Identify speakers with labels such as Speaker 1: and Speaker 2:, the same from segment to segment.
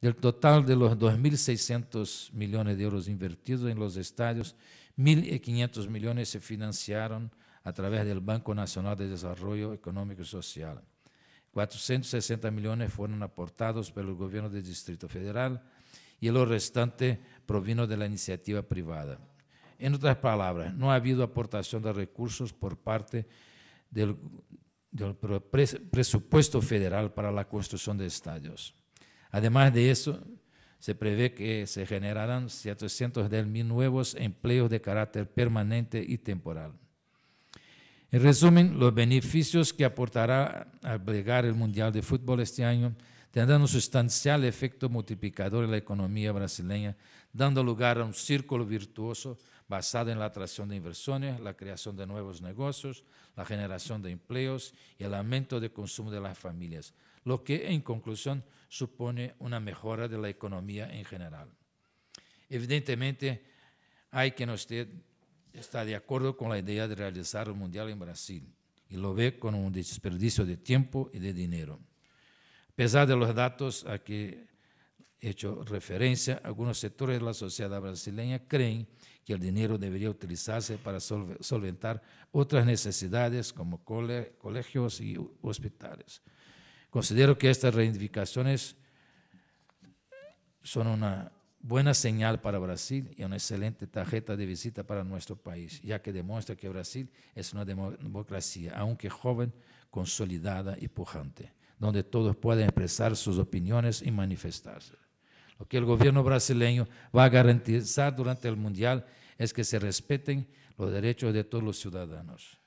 Speaker 1: Del total de los 2.600 millones de euros invertidos en los estadios, 1.500 millones se financiaron a través del Banco Nacional de Desarrollo Económico y Social. 460 millones fueron aportados por el gobierno del Distrito Federal y lo restante provino de la iniciativa privada. En otras palabras, no ha habido aportación de recursos por parte del presupuesto federal para la construcción de estadios. Además de eso, se prevé que se generarán 710 mil nuevos empleos de carácter permanente y temporal. En resumen, los beneficios que aportará al bregar el Mundial de Fútbol este año tendrán un sustancial efecto multiplicador en la economía brasileña, dando lugar a un círculo virtuoso basado en la atracción de inversiones, la creación de nuevos negocios, la generación de empleos y el aumento de consumo de las familias, lo que en conclusión supone una mejora de la economía en general. Evidentemente, hay quien usted está de acuerdo con la idea de realizar el Mundial en Brasil y lo ve con un desperdicio de tiempo y de dinero. A pesar de los datos a que he hecho referencia, algunos sectores de la sociedad brasileña creen que el dinero debería utilizarse para solventar otras necesidades como colegios y hospitales. Considero que estas reivindicaciones son una buena señal para Brasil y una excelente tarjeta de visita para nuestro país, ya que demuestra que Brasil es una democracia, aunque joven, consolidada y pujante donde todos pueden expresar sus opiniones y manifestarse. Lo que el gobierno brasileño va a garantizar durante el Mundial es que se respeten los derechos de todos los ciudadanos.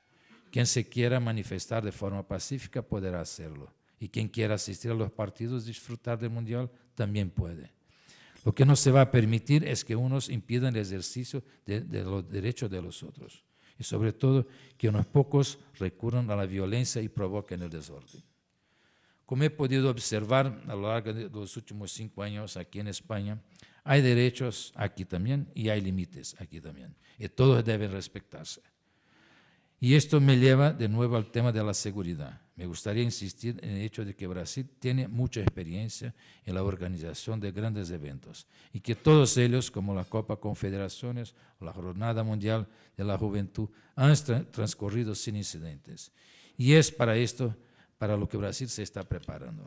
Speaker 1: Quien se quiera manifestar de forma pacífica podrá hacerlo. Y quien quiera asistir a los partidos, y disfrutar del Mundial, también puede. Lo que no se va a permitir es que unos impidan el ejercicio de los derechos de los otros. Y sobre todo que unos pocos recurran a la violencia y provoquen el desorden. Como he podido observar a lo largo de los últimos cinco años aquí en España, hay derechos aquí también y hay límites aquí también. Y todos deben respetarse. Y esto me lleva de nuevo al tema de la seguridad. Me gustaría insistir en el hecho de que Brasil tiene mucha experiencia en la organización de grandes eventos y que todos ellos, como la Copa Confederaciones o la Jornada Mundial de la Juventud, han transcurrido sin incidentes. Y es para esto para lo que Brasil se está preparando.